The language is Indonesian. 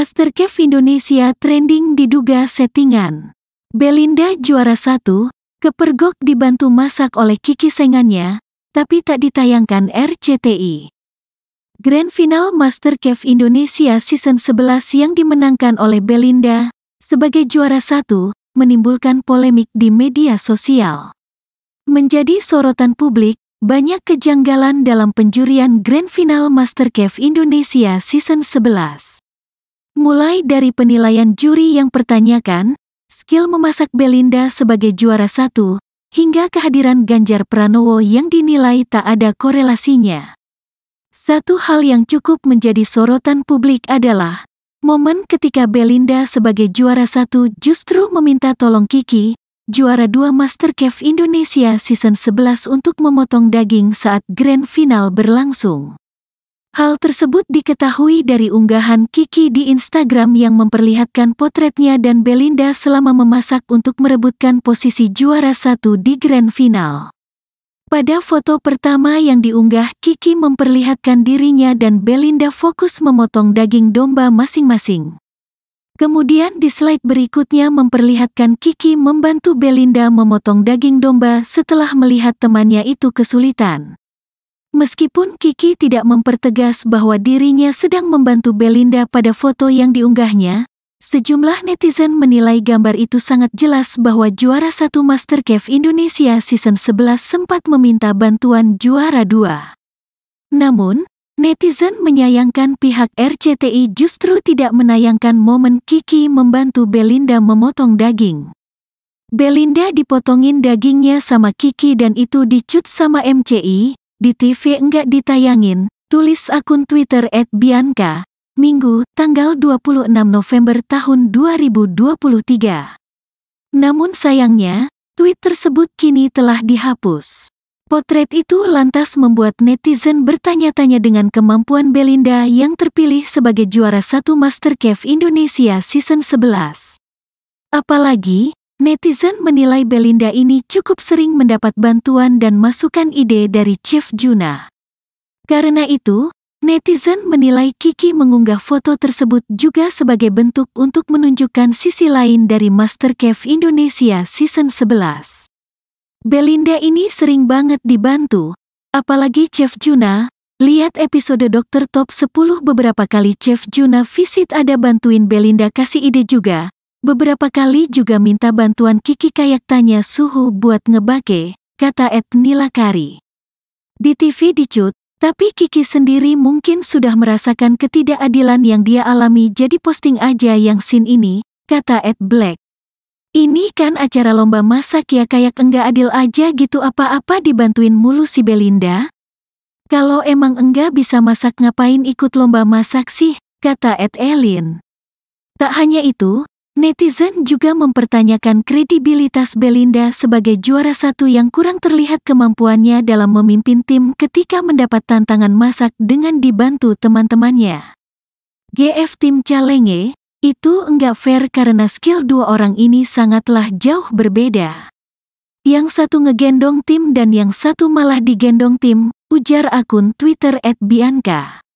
Master Chef Indonesia trending diduga settingan. Belinda juara satu, kepergok dibantu masak oleh Kiki Sengannya, tapi tak ditayangkan RCTI. Grand Final MasterChef Indonesia Season 11 yang dimenangkan oleh Belinda sebagai juara satu menimbulkan polemik di media sosial. Menjadi sorotan publik, banyak kejanggalan dalam penjurian Grand Final MasterChef Indonesia Season 11 mulai dari penilaian juri yang pertanyakan, skill memasak Belinda sebagai juara satu, hingga kehadiran Ganjar Pranowo yang dinilai tak ada korelasinya. Satu hal yang cukup menjadi sorotan publik adalah momen ketika Belinda sebagai juara satu justru meminta tolong Kiki, juara dua Masterchef Indonesia Season 11 untuk memotong daging saat Grand Final berlangsung. Hal tersebut diketahui dari unggahan Kiki di Instagram yang memperlihatkan potretnya dan Belinda selama memasak untuk merebutkan posisi juara satu di Grand Final. Pada foto pertama yang diunggah, Kiki memperlihatkan dirinya dan Belinda fokus memotong daging domba masing-masing. Kemudian di slide berikutnya memperlihatkan Kiki membantu Belinda memotong daging domba setelah melihat temannya itu kesulitan. Meskipun Kiki tidak mempertegas bahwa dirinya sedang membantu Belinda pada foto yang diunggahnya, sejumlah netizen menilai gambar itu sangat jelas bahwa juara satu Masterchef Indonesia season 11 sempat meminta bantuan juara dua. Namun, netizen menyayangkan pihak RCTI justru tidak menayangkan momen Kiki membantu Belinda memotong daging. Belinda dipotongin dagingnya sama Kiki dan itu dicut sama MCI, di TV enggak ditayangin, tulis akun Twitter @bianca, Minggu, tanggal 26 November tahun 2023. Namun sayangnya, tweet tersebut kini telah dihapus. Potret itu lantas membuat netizen bertanya-tanya dengan kemampuan Belinda yang terpilih sebagai juara satu MasterChef Indonesia Season 11. Apalagi, Netizen menilai Belinda ini cukup sering mendapat bantuan dan masukan ide dari Chef Juna. Karena itu, netizen menilai Kiki mengunggah foto tersebut juga sebagai bentuk untuk menunjukkan sisi lain dari MasterChef Indonesia Season 11. Belinda ini sering banget dibantu, apalagi Chef Juna, lihat episode Dokter Top 10 beberapa kali Chef Juna visit ada bantuin Belinda kasih ide juga, Beberapa kali juga minta bantuan Kiki kayak tanya suhu buat ngebake, kata Ed Nilakari. Di TV dicut, tapi Kiki sendiri mungkin sudah merasakan ketidakadilan yang dia alami jadi posting aja yang sin ini, kata Ed Black. Ini kan acara lomba masak ya kayak enggak adil aja gitu apa-apa dibantuin mulu si Belinda. Kalau emang enggak bisa masak ngapain ikut lomba masak sih, kata Ed Elin. Tak hanya itu, Netizen juga mempertanyakan kredibilitas Belinda sebagai juara satu yang kurang terlihat kemampuannya dalam memimpin tim ketika mendapat tantangan masak dengan dibantu teman-temannya. GF tim Calenge, itu enggak fair karena skill dua orang ini sangatlah jauh berbeda. Yang satu ngegendong tim dan yang satu malah digendong tim, ujar akun Twitter @bianca.